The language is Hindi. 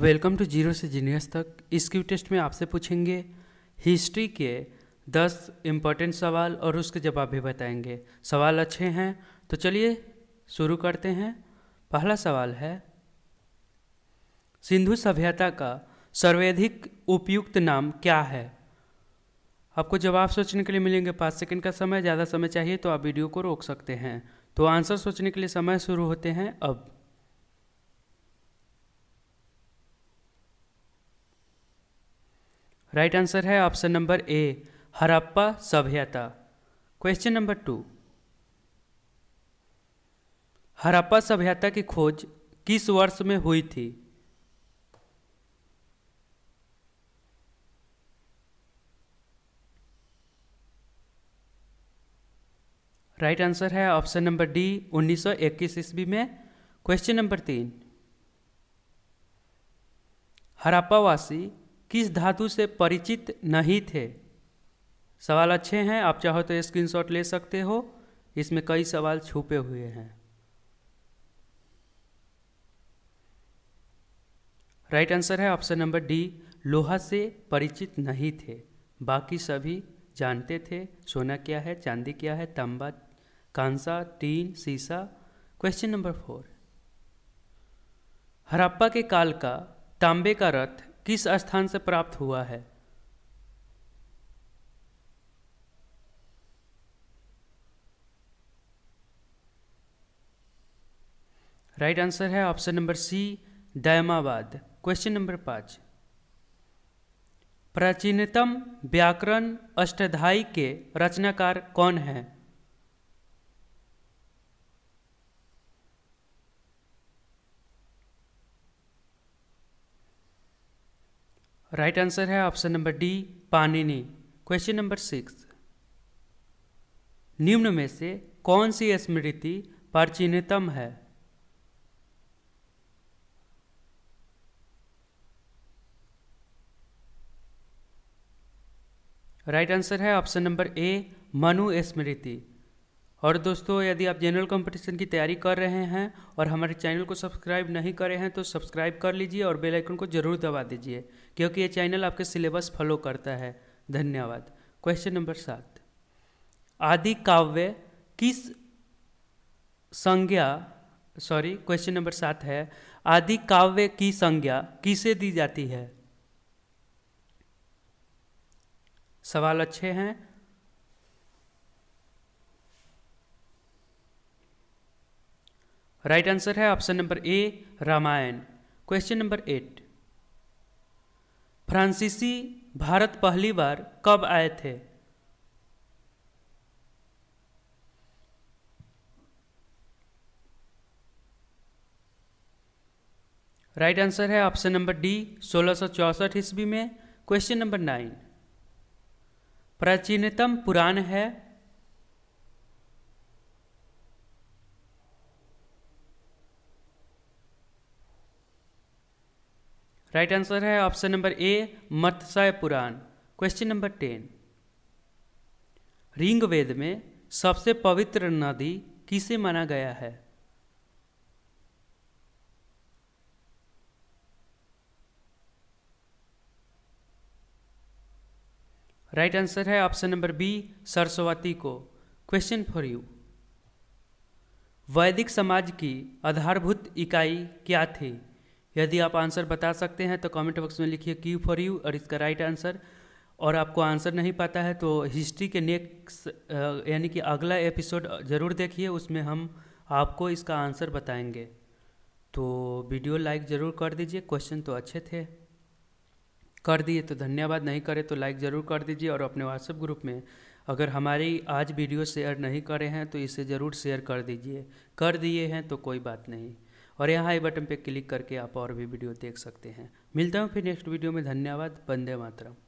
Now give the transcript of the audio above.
वेलकम टू जीरो से जीनियस तक इस क्यू टेस्ट में आपसे पूछेंगे हिस्ट्री के दस इम्पॉर्टेंट सवाल और उसके जवाब भी बताएंगे सवाल अच्छे हैं तो चलिए शुरू करते हैं पहला सवाल है सिंधु सभ्यता का सर्वाधिक उपयुक्त नाम क्या है आपको जवाब सोचने के लिए मिलेंगे पाँच सेकंड का समय ज़्यादा समय चाहिए तो आप वीडियो को रोक सकते हैं तो आंसर सोचने के लिए समय शुरू होते हैं अब राइट आंसर है ऑप्शन नंबर ए हरप्पा सभ्यता क्वेश्चन नंबर टू हरप्पा सभ्यता की खोज किस वर्ष में हुई थी राइट right आंसर है ऑप्शन नंबर डी 1921 ईस्वी में क्वेश्चन नंबर तीन हरप्पावासी किस धातु से परिचित नहीं थे सवाल अच्छे हैं आप चाहो तो स्क्रीनशॉट ले सकते हो इसमें कई सवाल छुपे हुए हैं राइट आंसर है ऑप्शन नंबर डी लोहा से परिचित नहीं थे बाकी सभी जानते थे सोना क्या है चांदी क्या है तांबा कांसा टीन सीसा क्वेश्चन नंबर फोर हरप्पा के काल का तांबे का रथ किस स्थान से प्राप्त हुआ है राइट right आंसर है option number C Daimabad question number पांच प्राचीनतम व्याकरण अष्टाध्यायी के रचनाकार कौन हैं राइट right आंसर है option number D Panini question number six निम्न में से कौन सी स्मृति प्राचीनतम है राइट right आंसर है option number A Manu Smriti और दोस्तों यदि आप जनरल कंपटीशन की तैयारी कर रहे हैं और हमारे चैनल को सब्सक्राइब नहीं करे हैं तो सब्सक्राइब कर लीजिए और बेल आइकन को जरूर दबा दीजिए क्योंकि ये चैनल आपके सिलेबस फॉलो करता है धन्यवाद क्वेश्चन नंबर सात आदि काव्य किस संज्ञा सॉरी क्वेश्चन नंबर सात है आदि काव्य की संज्ञा किसे दी जाती है सवाल अच्छे हैं राइट आंसर है option number A Ramayana question number eight फ्रांसीसी भारत पहली बार कब आए थे राइट right आंसर है ऑप्शन नंबर डी सोलह ईस्वी में क्वेश्चन नंबर नाइन प्राचीनतम पुराण है राइट आंसर है option number A Matsya Purana question number ten Rig Veda में सबसे पवित्र नदी किसे माना गया है राइट right आंसर है ऑप्शन नंबर बी सरस्वती को क्वेश्चन फॉर यू वैदिक समाज की आधारभूत इकाई क्या थी यदि आप आंसर बता सकते हैं तो कमेंट बॉक्स में लिखिए क्यू फॉर यू और इसका राइट आंसर और आपको आंसर नहीं पता है तो हिस्ट्री के नेक्स्ट यानी कि अगला एपिसोड ज़रूर देखिए उसमें हम आपको इसका आंसर बताएंगे तो वीडियो लाइक ज़रूर कर दीजिए क्वेश्चन तो अच्छे थे कर दिए तो धन्यवाद नहीं करें तो लाइक ज़रूर कर दीजिए और अपने व्हाट्सएप ग्रुप में अगर हमारी आज वीडियो शेयर नहीं करे हैं तो इसे ज़रूर शेयर कर दीजिए कर दिए हैं तो कोई बात नहीं और यहाँ आई बटन पर क्लिक करके आप और भी वीडियो देख सकते हैं मिलता हूँ फिर नेक्स्ट वीडियो में धन्यवाद वंदे मातरम